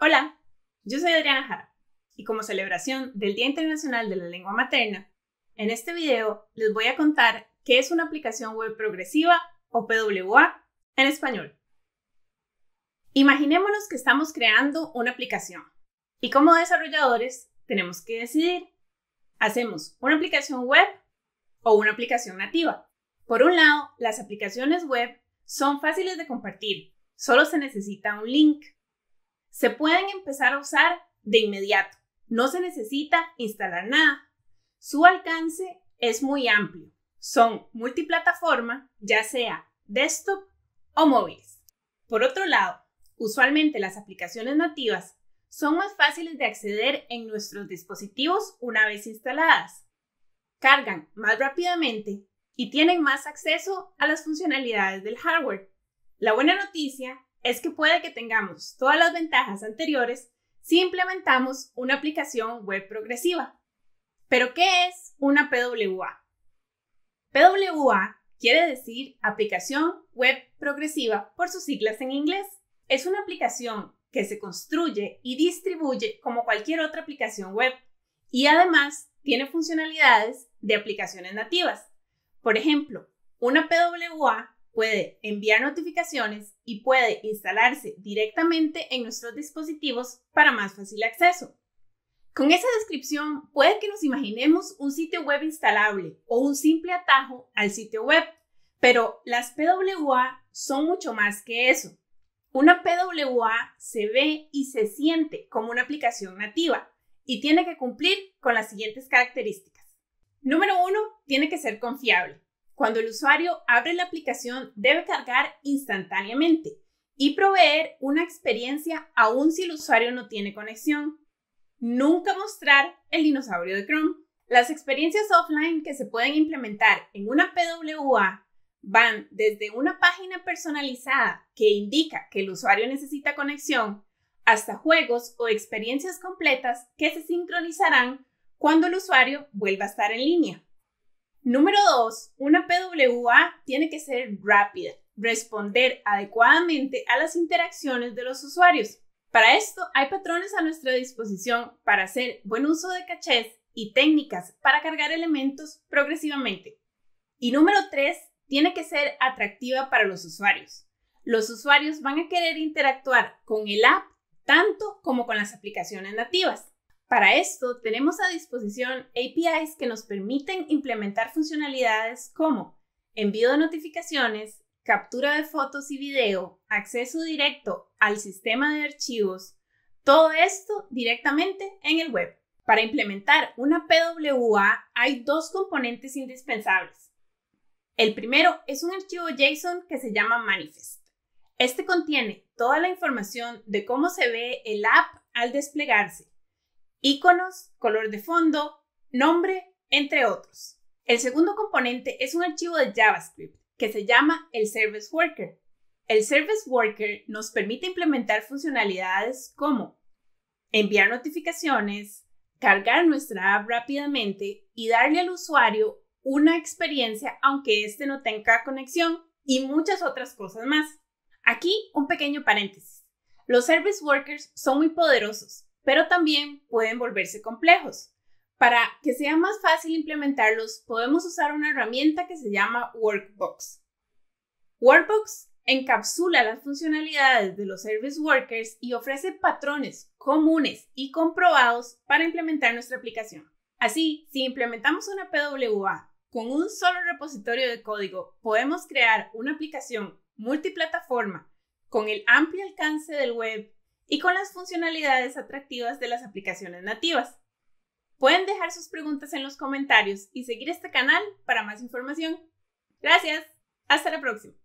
Hola, yo soy Adriana Jara y como celebración del Día Internacional de la Lengua Materna, en este video les voy a contar qué es una aplicación web progresiva o PWA en español. Imaginémonos que estamos creando una aplicación y como desarrolladores tenemos que decidir, ¿hacemos una aplicación web o una aplicación nativa? Por un lado, las aplicaciones web son fáciles de compartir, solo se necesita un link se pueden empezar a usar de inmediato. No se necesita instalar nada. Su alcance es muy amplio. Son multiplataforma, ya sea desktop o móviles. Por otro lado, usualmente las aplicaciones nativas son más fáciles de acceder en nuestros dispositivos una vez instaladas. Cargan más rápidamente y tienen más acceso a las funcionalidades del hardware. La buena noticia es que puede que tengamos todas las ventajas anteriores si implementamos una aplicación web progresiva. Pero, ¿qué es una PWA? PWA quiere decir aplicación web progresiva por sus siglas en inglés. Es una aplicación que se construye y distribuye como cualquier otra aplicación web y además tiene funcionalidades de aplicaciones nativas. Por ejemplo, una PWA puede enviar notificaciones y puede instalarse directamente en nuestros dispositivos para más fácil acceso. Con esa descripción puede que nos imaginemos un sitio web instalable o un simple atajo al sitio web, pero las PWA son mucho más que eso. Una PWA se ve y se siente como una aplicación nativa y tiene que cumplir con las siguientes características. Número uno, tiene que ser confiable. Cuando el usuario abre la aplicación, debe cargar instantáneamente y proveer una experiencia aún si el usuario no tiene conexión. Nunca mostrar el dinosaurio de Chrome. Las experiencias offline que se pueden implementar en una PWA van desde una página personalizada que indica que el usuario necesita conexión hasta juegos o experiencias completas que se sincronizarán cuando el usuario vuelva a estar en línea. Número dos, Una PWA tiene que ser rápida, responder adecuadamente a las interacciones de los usuarios. Para esto hay patrones a nuestra disposición para hacer buen uso de cachés y técnicas para cargar elementos progresivamente. Y número tres, Tiene que ser atractiva para los usuarios. Los usuarios van a querer interactuar con el app tanto como con las aplicaciones nativas. Para esto, tenemos a disposición APIs que nos permiten implementar funcionalidades como envío de notificaciones, captura de fotos y video, acceso directo al sistema de archivos, todo esto directamente en el web. Para implementar una PWA hay dos componentes indispensables. El primero es un archivo JSON que se llama manifest. Este contiene toda la información de cómo se ve el app al desplegarse iconos, color de fondo, nombre, entre otros. El segundo componente es un archivo de JavaScript que se llama el Service Worker. El Service Worker nos permite implementar funcionalidades como enviar notificaciones, cargar nuestra app rápidamente y darle al usuario una experiencia aunque éste no tenga conexión y muchas otras cosas más. Aquí un pequeño paréntesis. Los service workers son muy poderosos pero también pueden volverse complejos. Para que sea más fácil implementarlos, podemos usar una herramienta que se llama Workbox. Workbox encapsula las funcionalidades de los service workers y ofrece patrones comunes y comprobados para implementar nuestra aplicación. Así, si implementamos una PWA con un solo repositorio de código, podemos crear una aplicación multiplataforma con el amplio alcance del web y con las funcionalidades atractivas de las aplicaciones nativas. Pueden dejar sus preguntas en los comentarios y seguir este canal para más información. Gracias. Hasta la próxima.